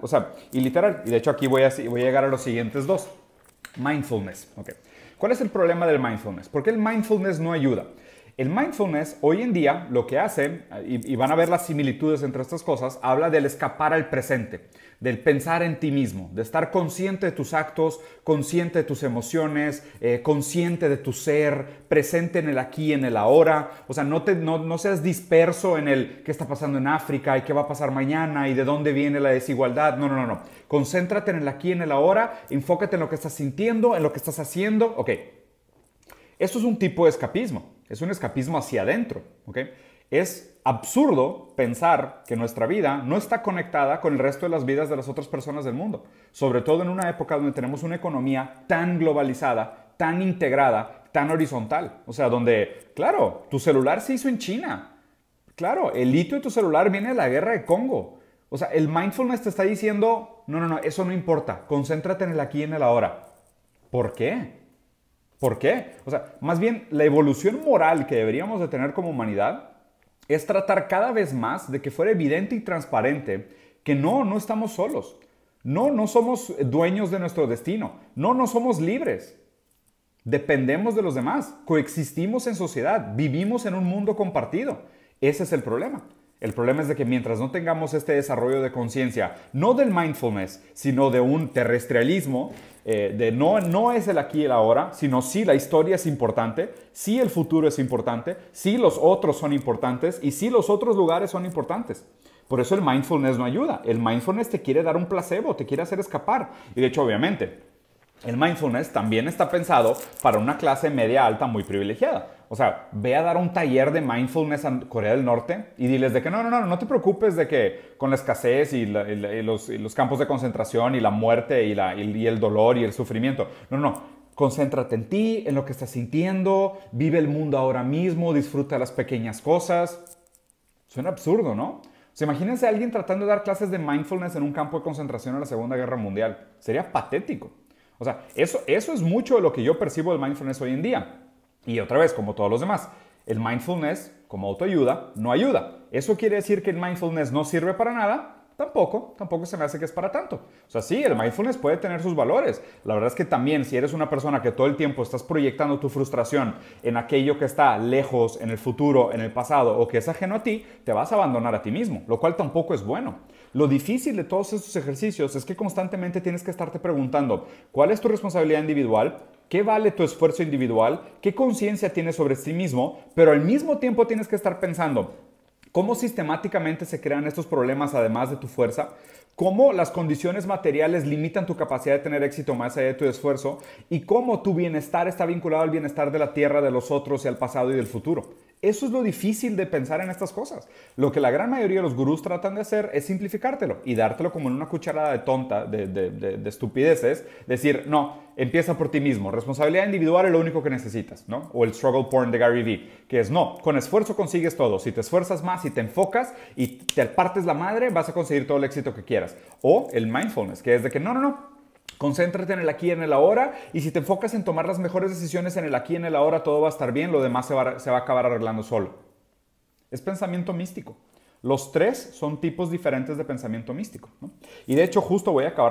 o sea, y literal. Y de hecho aquí voy a, llegar a los siguientes dos. Mindfulness. Okay. ¿Cuál es el problema del mindfulness? ¿Por qué el mindfulness no ayuda? El mindfulness hoy en día lo que hace, y, van a ver las similitudes entre estas cosas, habla del escapar al presente, del pensar en ti mismo, de estar consciente de tus actos, consciente de tus emociones, eh, consciente de tu ser, presente en el aquí, en el ahora. O sea, no, te, no, seas disperso en el qué está pasando en África y qué va a pasar mañana y de dónde viene la desigualdad. No, no, no, no. Concéntrate en el aquí, en el ahora, enfócate en lo que estás sintiendo, en lo que estás haciendo. Ok. Esto es un tipo de escapismo es un escapismo hacia adentro. Es absurdo pensar que nuestra vida no está conectada con el resto de las vidas de las otras personas del mundo, sobre todo en una época donde tenemos una economía tan globalizada, tan integrada, tan horizontal. O sea, donde, claro, tu celular se hizo en China. Claro, el hito de tu celular viene de la guerra de Congo. O sea, el mindfulness te está diciendo, no, no, no, eso no importa, concéntrate en el aquí y en el ahora. ¿Por qué? ¿Por qué? O sea, más bien la evolución moral que deberíamos de tener como humanidad es tratar cada vez más de que fuera evidente y transparente que no, no estamos solos. No, no somos dueños de nuestro destino. No, no somos libres. Dependemos de los demás. Coexistimos en sociedad. Vivimos en un mundo compartido. Ese es el problema. El problema es de que mientras no tengamos este desarrollo de conciencia, no del mindfulness, sino de un terrestrialismo, eh, de no, no es el aquí y el ahora, sino si la historia es importante, si el futuro es importante, si los otros son importantes y si los otros lugares son importantes. Por eso el mindfulness no ayuda. El mindfulness te quiere dar un placebo, te quiere hacer escapar. Y de hecho, obviamente, el mindfulness también está pensado para una clase media alta muy privilegiada. O sea, ve a dar un taller de mindfulness a Corea del Norte y diles de que no, no, no, no te preocupes de que con la escasez y, los, campos de concentración y la muerte y, el dolor y el sufrimiento. No, no, no. Concéntrate en ti, en lo que estás sintiendo, vive el mundo ahora mismo, disfruta las pequeñas cosas. Suena absurdo, ¿no? O sea, imagínense a alguien tratando de dar clases de mindfulness en un campo de concentración en la Segunda Guerra Mundial. Sería patético. O sea, eso, eso es mucho de lo que yo percibo del mindfulness hoy en día. Y otra vez, como todos los demás, el mindfulness como autoayuda no ayuda. ¿Eso quiere decir que el mindfulness no sirve para nada? Tampoco, tampoco se me hace que es para tanto. O sea, sí, el mindfulness puede tener sus valores. La verdad es que también si eres una persona que todo el tiempo estás proyectando tu frustración en aquello que está lejos, en el futuro, en el pasado o que es ajeno a ti, te vas a abandonar a ti mismo, lo cual tampoco es bueno. Lo difícil de todos estos ejercicios es que constantemente tienes que estarte preguntando cuál es tu responsabilidad individual, ¿Qué vale tu esfuerzo individual? ¿Qué conciencia tienes sobre sí mismo? Pero al mismo tiempo tienes que estar pensando, ¿cómo sistemáticamente se crean estos problemas además de tu fuerza? cómo las condiciones materiales limitan tu capacidad de tener éxito más allá de tu esfuerzo y cómo tu bienestar está vinculado al bienestar de la tierra, de los otros y al pasado y del futuro. Eso es lo difícil de pensar en estas cosas. Lo que la gran mayoría de los gurús tratan de hacer es simplificártelo y dártelo como en una cucharada de tonta, de, de, estupideces. Decir, no, empieza por ti mismo. Responsabilidad individual es lo único que necesitas, ¿no? O el struggle porn de Gary Vee, que es, no, con esfuerzo consigues todo. Si te esfuerzas más y si te enfocas y te partes la madre, vas a conseguir todo el éxito que quieras. O el mindfulness, que es de que, no, no, no, Concéntrate en el aquí y en el ahora y si te enfocas en tomar las mejores decisiones en el aquí y en el ahora, todo va a estar bien, lo demás se va, a acabar arreglando solo. Es pensamiento místico. Los tres son tipos diferentes de pensamiento místico. Y de hecho, justo voy a acabar.